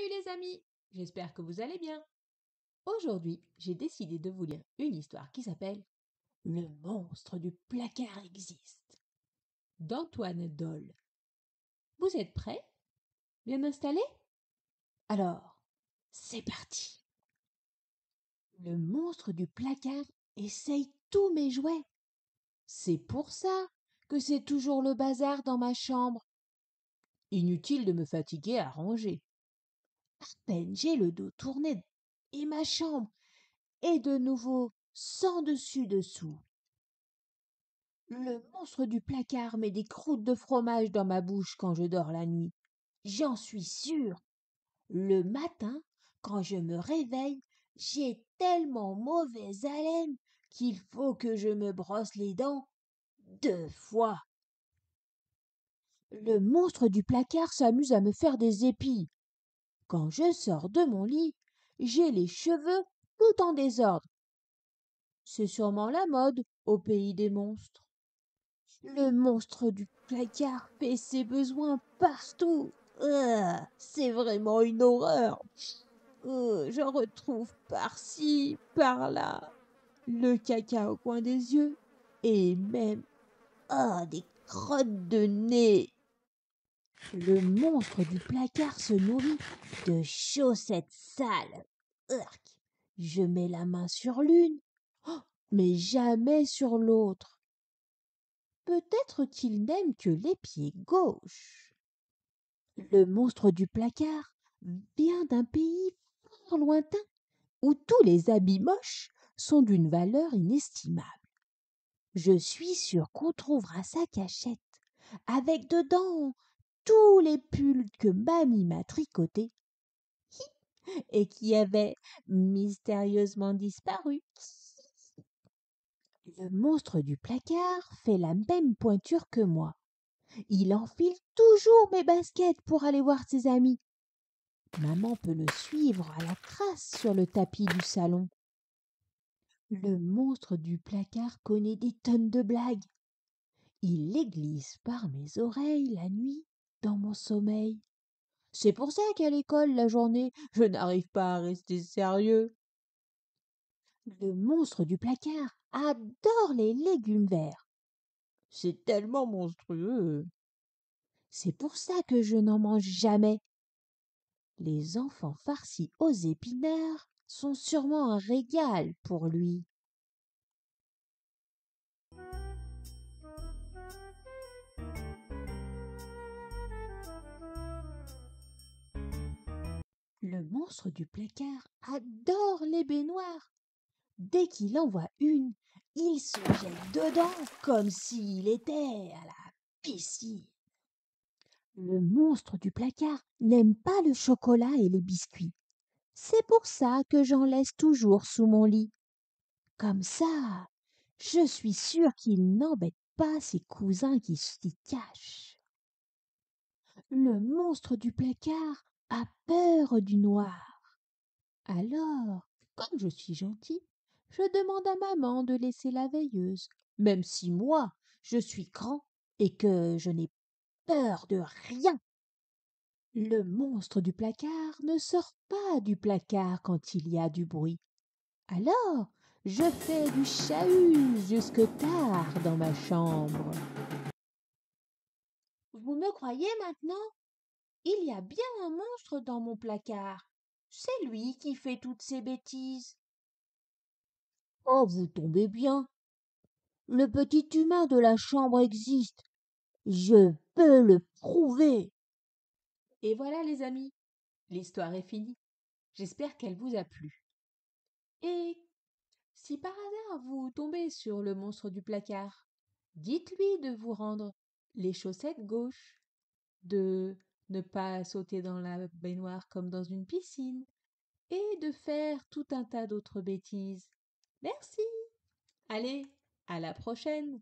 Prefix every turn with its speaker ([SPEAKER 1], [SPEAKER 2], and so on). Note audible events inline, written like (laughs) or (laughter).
[SPEAKER 1] Salut les amis, j'espère que vous allez bien. Aujourd'hui, j'ai décidé de vous lire une histoire qui s'appelle Le monstre du placard existe d'Antoine Dole. Vous êtes prêts Bien installés Alors, c'est parti. Le monstre du placard essaye tous mes jouets. C'est pour ça que c'est toujours le bazar dans ma chambre. Inutile de me fatiguer à ranger peine j'ai le dos tourné et ma chambre est de nouveau sans dessus dessous le monstre du placard met des croûtes de fromage dans ma bouche quand je dors la nuit j'en suis sûre le matin quand je me réveille j'ai tellement mauvaise haleine qu'il faut que je me brosse les dents deux fois le monstre du placard s'amuse à me faire des épis quand je sors de mon lit j'ai les cheveux tout en désordre c'est sûrement la mode au pays des monstres le monstre du placard fait ses besoins partout ah, c'est vraiment une horreur euh, Je j'en retrouve par-ci par-là le caca au coin des yeux et même ah, des crottes de nez le monstre du placard se nourrit de chaussettes sales. Je mets la main sur l'une, oh, mais jamais sur l'autre. Peut-être qu'il n'aime que les pieds gauches. Le monstre du placard vient d'un pays fort lointain où tous les habits moches sont d'une valeur inestimable. Je suis sûr qu'on trouvera sa cachette avec dedans tous les pulls que mamie m'a tricotés (laughs) et qui avaient mystérieusement disparu le monstre du placard fait la même pointure que moi il enfile toujours mes baskets pour aller voir ses amis maman peut le suivre à la trace sur le tapis du salon le monstre du placard connaît des tonnes de blagues il les glisse par mes oreilles la nuit dans mon sommeil. C'est pour ça qu'à l'école, la journée, je n'arrive pas à rester sérieux. Le monstre du placard adore les légumes verts. C'est tellement monstrueux. C'est pour ça que je n'en mange jamais. Les enfants farcis aux épinards sont sûrement un régal pour lui. le monstre du placard adore les baignoires. Dès qu'il en voit une, il se jette dedans comme s'il était à la piscine. Le monstre du placard n'aime pas le chocolat et les biscuits. C'est pour ça que j'en laisse toujours sous mon lit. Comme ça, je suis sûre qu'il n'embête pas ses cousins qui s'y cachent. Le monstre du placard a peur du noir alors comme je suis gentil je demande à maman de laisser la veilleuse même si moi je suis grand et que je n'ai peur de rien le monstre du placard ne sort pas du placard quand il y a du bruit alors je fais du chahut jusque tard dans ma chambre vous me croyez maintenant il y a bien un monstre dans mon placard. C'est lui qui fait toutes ces bêtises. Oh, vous tombez bien. Le petit humain de la chambre existe. Je peux le prouver. Et voilà, les amis, l'histoire est finie. J'espère qu'elle vous a plu. Et si par hasard vous tombez sur le monstre du placard, dites-lui de vous rendre les chaussettes gauches de ne pas sauter dans la baignoire comme dans une piscine, et de faire tout un tas d'autres bêtises. Merci. Allez, à la prochaine.